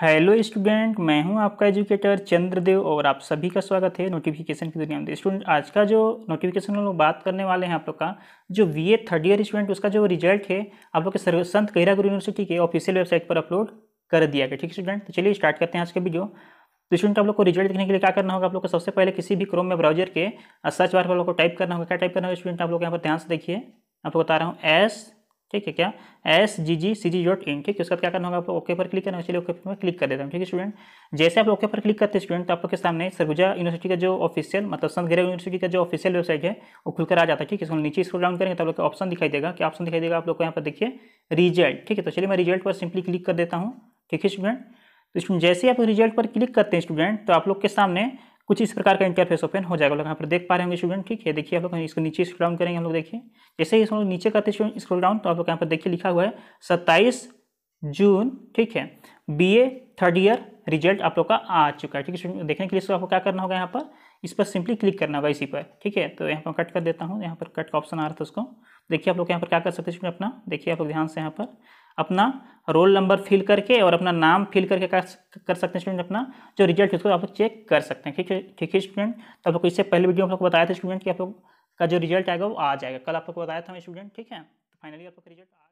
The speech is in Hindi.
हेलो स्टूडेंट मैं हूं आपका एजुकेटर चंद्रदेव और आप सभी का स्वागत है नोटिफिकेशन की दुनिया में स्टूडेंट आज का जो नोटिफिकेशन हम लोग बात करने वाले हैं आप लोग का जो ए थर्ड ईयर स्टूडेंट उसका जो रिजल्ट है आप लोग के सर्व संत कैरा गुरु यूनिवर्सिटी के ऑफिशियल वेबसाइट पर अपलोड कर दिया गया ठीक स्टूडेंट तो चलिए स्टार्ट करते हैं आज के वीडियो स्टूडेंट आप लोग को रिजल्ट देखने के लिए क्या करना होगा आप लोग को सबसे पहले किसी भी क्रोम में ब्राउजर के सर्च बार पर आप लोग को टाइप करना होगा क्या टाइप करना होगा स्टूडेंट आप लोग यहाँ पर ध्यान से देखिए आपको बता रहा हूँ एस ठीक है क्या S G ji C ji dot in ठीक है उसके बाद क्या करना होगा आपको ओके पर क्लिक करना है चलिए ओके पर मैं क्लिक कर देता हूँ ठीक है स्टूडेंट जैसे आप ओके पर क्लिक करते हैं स्टूडेंट तो आप लोग के सामने सरगुजा यूनिवर्सिटी का जो ऑफिशियल मतलब संत गिर यूनिवर्सिटी का जो ऑफिशियल वेबसाइट है वो खुलकर आ जाता है ठीक है इसको नीचे स्क्रोल डाउन करेंगे तो आप लोग का ऑप्शन दिखाई देगा क्या ऑप्शन दिखाई देगा आप लोग को यहाँ पर देखिए रिजल्ट ठीक है तो चलिए मैं रिजल्ट पर सिंपली क्लिक कर देता हूँ ठीक है स्टूडेंट तो स्टूडेंट जैसे आप रिजल्ट पर क्लिक करते हैं स्टूडेंट तो आप लोग के सामने कुछ इस प्रकार का इंटरफेस ओपन हो जाएगा लोग यहाँ पर देख पा रहे होंगे स्टूडेंट ठीक है देखिए आप लोग इसको नीचे स्क्रॉल डाउन करेंगे हम लोग देखिए जैसे ही हम लोग नीचे करते स्क्रॉल डाउन तो आप लोग यहाँ पर देखिए लिखा हुआ है सत्ताईस जून ठीक है B A third year result आप लोग का आ चुका है ठीक है देखने के लिए आपको क्या करना होगा यहाँ पर इस पर सिंपली क्लिक करना होगा इसी पर ठीक है तो यहाँ पर कट कर देता हूँ यहाँ पर कट का ऑप्शन आ रहा था उसको देखिए आप लोग यहाँ पर क्या कर सकते हैं अपना देखिए आप लोग ध्यान से यहाँ पर अपना रोल नंबर फिल करके और अपना नाम फिल करके कर, कर सकते हैं स्टूडेंट अपना जो रिजल्ट है उसको आप लोग चेक कर सकते हैं ठीक है ठीक है स्टूडेंट तो आप लोग इससे पहले वीडियो आप लोग बताया था स्टूडेंट कि आप लोग का जो रिजल्ट आएगा वो आ जाएगा कल आप लोग को बताया था मैं स्टूडेंट ठीक है तो फाइनली आप लोग का रिजल्ट